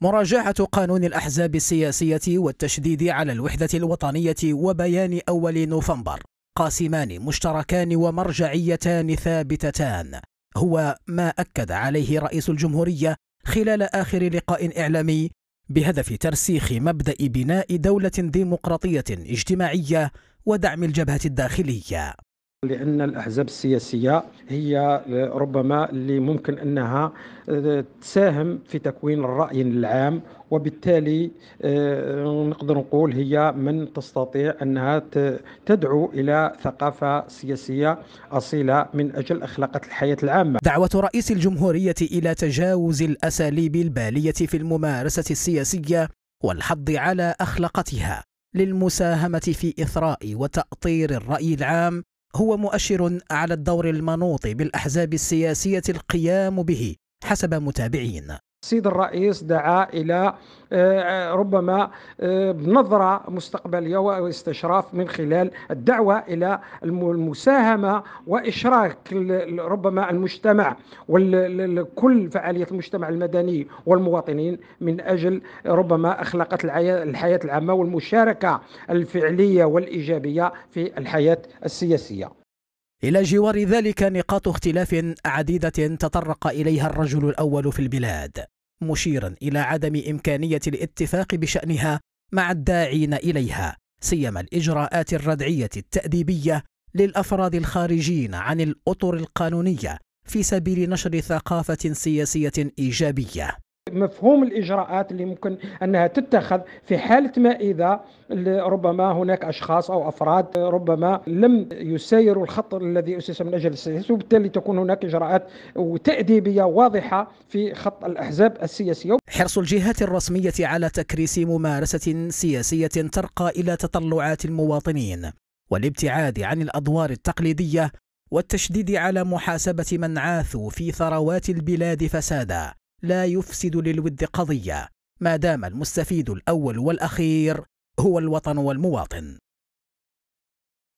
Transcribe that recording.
مراجعة قانون الأحزاب السياسية والتشديد على الوحدة الوطنية وبيان أول نوفمبر قاسمان مشتركان ومرجعيتان ثابتتان هو ما أكد عليه رئيس الجمهورية خلال آخر لقاء إعلامي بهدف ترسيخ مبدأ بناء دولة ديمقراطية اجتماعية ودعم الجبهة الداخلية لأن الأحزاب السياسية هي آه، ربما اللي ممكن أنها آه، تساهم في تكوين الرأي العام وبالتالي آه، نقدر نقول هي من تستطيع أنها تدعو إلى ثقافة سياسية أصيلة من أجل اخلاقه الحياة العامة دعوة رئيس الجمهورية إلى تجاوز الأساليب البالية في الممارسة السياسية والحض على أخلاقتها للمساهمة في إثراء وتأطير الرأي العام هو مؤشر على الدور المنوط بالأحزاب السياسية القيام به حسب متابعين السيد الرئيس دعا الى آه، ربما آه، نظره مستقبليه واستشراف من خلال الدعوه الى المساهمه واشراك ربما المجتمع وكل فعاليه المجتمع المدني والمواطنين من اجل ربما اخلاقه الحياه العامه والمشاركه الفعليه والايجابيه في الحياه السياسيه. إلى جوار ذلك نقاط اختلاف عديدة تطرق إليها الرجل الأول في البلاد مشيرا إلى عدم إمكانية الاتفاق بشأنها مع الداعين إليها سيما الإجراءات الردعية التأديبية للأفراد الخارجين عن الأطر القانونية في سبيل نشر ثقافة سياسية إيجابية مفهوم الاجراءات اللي ممكن انها تتخذ في حاله ما اذا ربما هناك اشخاص او افراد ربما لم يسيروا الخط الذي اسس من اجل السياسه وبالتالي تكون هناك اجراءات وتاديبيه واضحه في خط الاحزاب السياسيه. حرص الجهات الرسميه على تكريس ممارسه سياسيه ترقى الى تطلعات المواطنين والابتعاد عن الادوار التقليديه والتشديد على محاسبه من عاثوا في ثروات البلاد فسادا لا يفسد للود قضية ما دام المستفيد الأول والأخير هو الوطن والمواطن